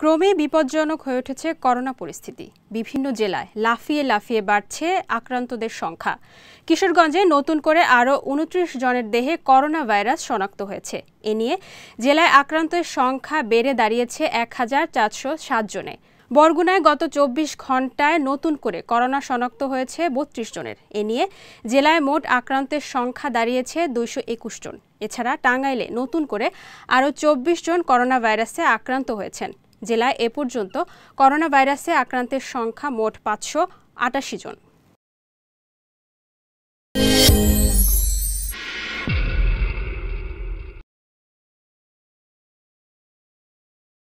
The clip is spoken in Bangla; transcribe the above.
ক্রমে বিপজ্জনক হয়ে উঠেছে করোনা পরিস্থিতি বিভিন্ন জেলায় লাফিয়ে লাফিয়ে বাড়ছে আক্রান্তদের সংখ্যা কিশোরগঞ্জে নতুন করে আরও উনত্রিশ জনের দেহে করোনা ভাইরাস শনাক্ত হয়েছে এ নিয়ে জেলায় আক্রান্তের সংখ্যা বেড়ে দাঁড়িয়েছে এক হাজার চারশো সাত জনে বরগুনায় গত চব্বিশ ঘন্টায় নতুন করে করোনা শনাক্ত হয়েছে বত্রিশ জনের এ নিয়ে জেলায় মোট আক্রান্তের সংখ্যা দাঁড়িয়েছে দুইশো একুশ জন এছাড়া টাঙ্গাইলে নতুন করে আরও চব্বিশ জন করোনা ভাইরাসে আক্রান্ত হয়েছেন জেলায় এ পর্যন্ত করোনা ভাইরাসে আক্রান্তের সংখ্যা মোট পাঁচশো আটাশি জন